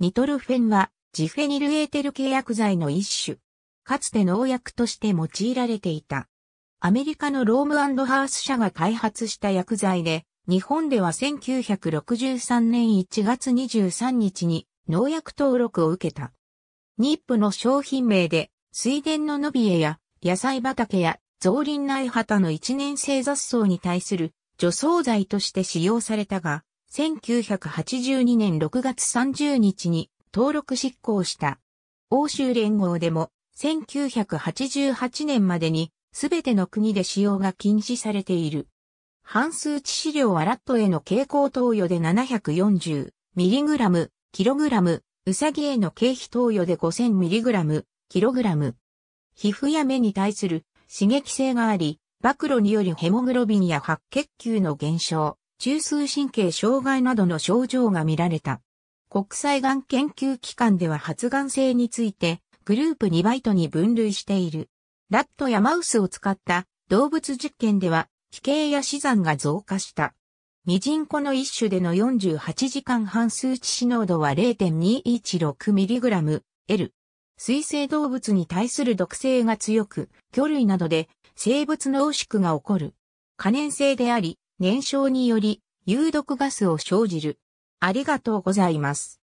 ニトルフェンは、ジフェニルエーテル契約剤の一種。かつて農薬として用いられていた。アメリカのロームハース社が開発した薬剤で、日本では1963年1月23日に農薬登録を受けた。ニップの商品名で、水田の伸びえや野菜畑や造林内畑の一年生雑草に対する除草剤として使用されたが、1982年6月30日に登録執行した。欧州連合でも1988年までにすべての国で使用が禁止されている。半数致死量はラットへの蛍光投与で 740mg、kg、ウサギへの経費投与で 5000mg、kg。皮膚や目に対する刺激性があり、暴露によりヘモグロビンや白血球の減少、中枢神経障害などの症状が見られた。国際がん研究機関では発がん性についてグループ2バイトに分類している。ラットやマウスを使った動物実験では、奇形や死産が増加した。ミジンコの一種での48時間半数値死濃度は 0.216mg、L。水生動物に対する毒性が強く、魚類などで生物濃縮が起こる。可燃性であり、燃焼により有毒ガスを生じる。ありがとうございます。